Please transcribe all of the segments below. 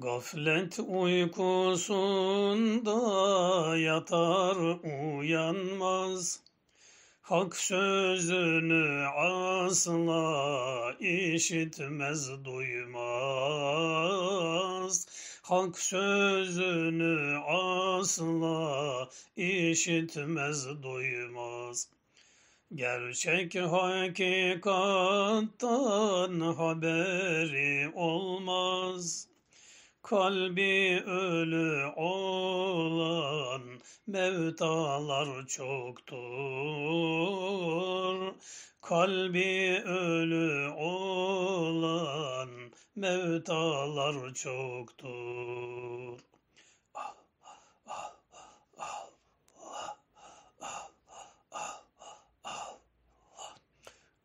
Gaflet uykusunda yatar uyanmaz. Hak sözünü asla işitmez duymaz. Hak sözünü asla işitmez duymaz. Gerçek hakikattan haberi olmaz.'' Kalbi ölü olan mevtalar çoktur. Kalbi ölü olan mevtalar çoktur.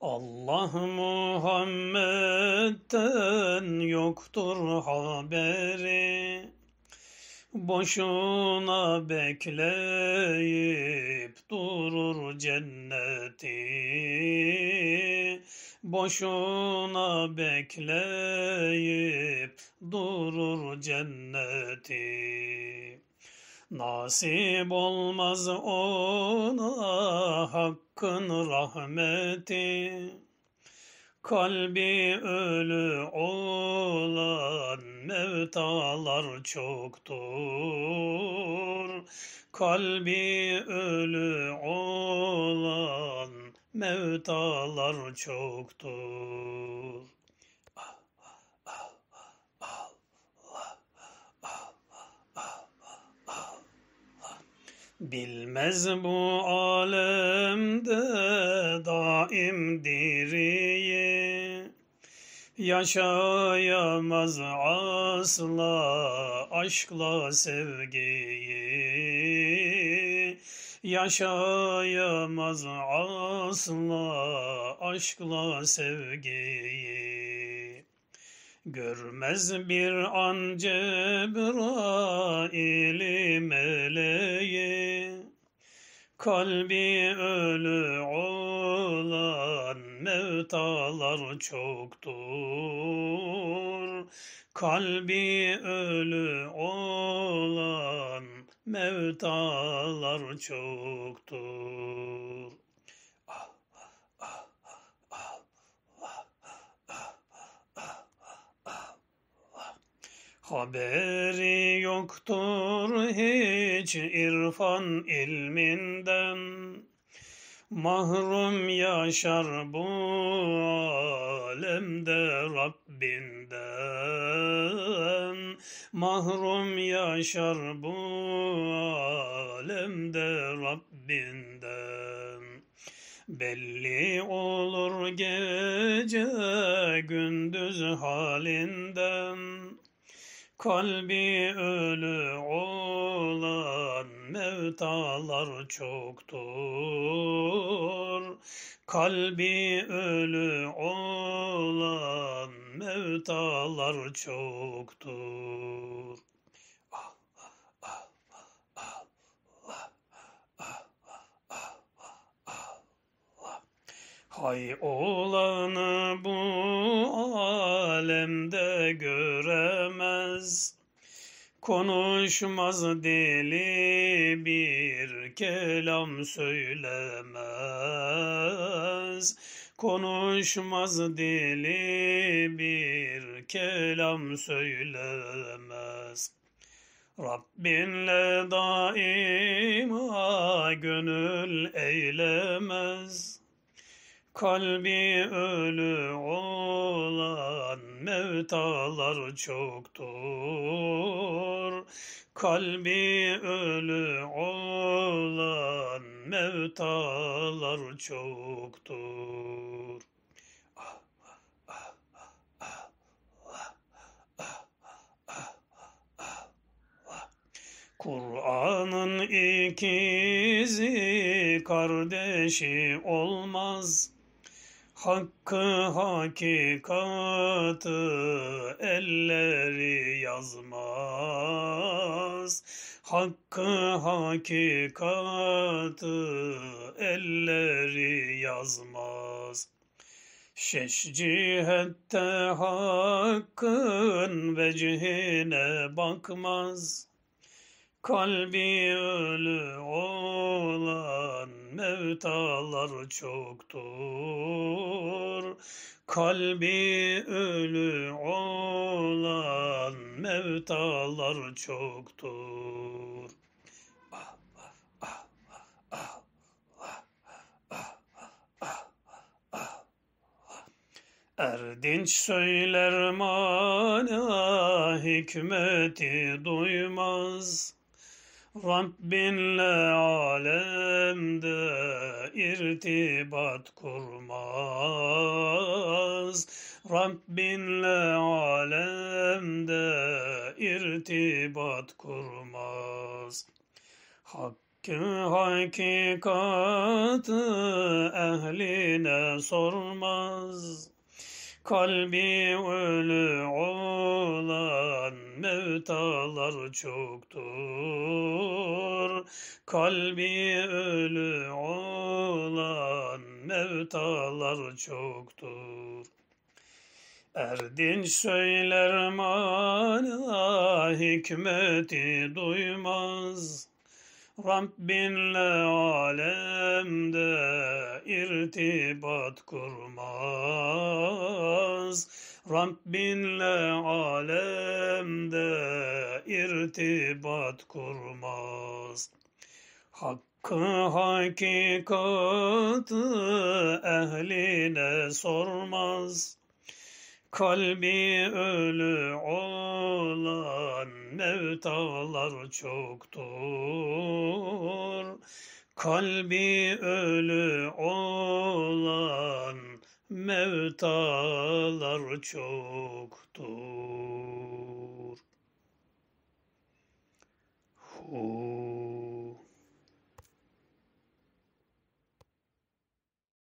Allah Muhammed Gafletten yoktur haberi Boşuna bekleyip durur cenneti Boşuna bekleyip durur cenneti Nasip olmaz ona hakkın rahmeti Kalbi ölü olan mevtalar çoktur. Kalbi ölü olan mevtalar çoktur. Bilmez bu alemde daim diri yaşayamaz asla aşkla sevgiyi yaşayamaz asla aşkla sevgiyi görmez bir an Cebrail'i meleği kalbi ölü olan mevtalar çoktur. Kalbi ölü olan mevtalar çoktur. Haberi yoktur hiç irfan ilminden Mahrum yaşar bu alemde Rabbinden Mahrum yaşar bu alemde Rabbinden Belli olur gece gündüz halinden Kalbi ölü olan hatalar çoktur. Kalbi ölü olan mevtalar çoktur. Hay olanı bu alemde göremez. Konuşmaz deli bir kelam söylemez. Konuşmaz deli bir kelam söylemez. Rabbinle daima gönül eylemez. Kalbi ölü olan mevtalar çoktur. Kalbi ölü olan mevtalar çoktur. Kur'an'ın ikizi kardeşi olmaz.'' Hakkı hakikatı elleri yazmaz. Hakkı hakikatı elleri yazmaz. Şeş cihette hakkın vecihine bakmaz. Kalbi ölü olan mevtalar çoktur. Kalbi ölü olan mevtalar çoktur. Erdinç söyler mana hikmeti duymaz.'' Rabbinle alemde irtibat kurmaz. Rabbinle alemde irtibat kurmaz. Hakkı hakikatı ehline sormaz. Kalbi ölü olan mevtalar çoktur. Kalbi ölü olan mevtalar çoktur. Erdin söyler mana hikmeti duymaz.'' Rabbinle alemde irtibat kurmaz. Rabbinle alemde irtibat kurmaz. Hakkı hakikatı ehline sormaz. Kalbi ölü olan mevtalar çoktur. Kalbi ölü olan mevtalar çoktur. Hu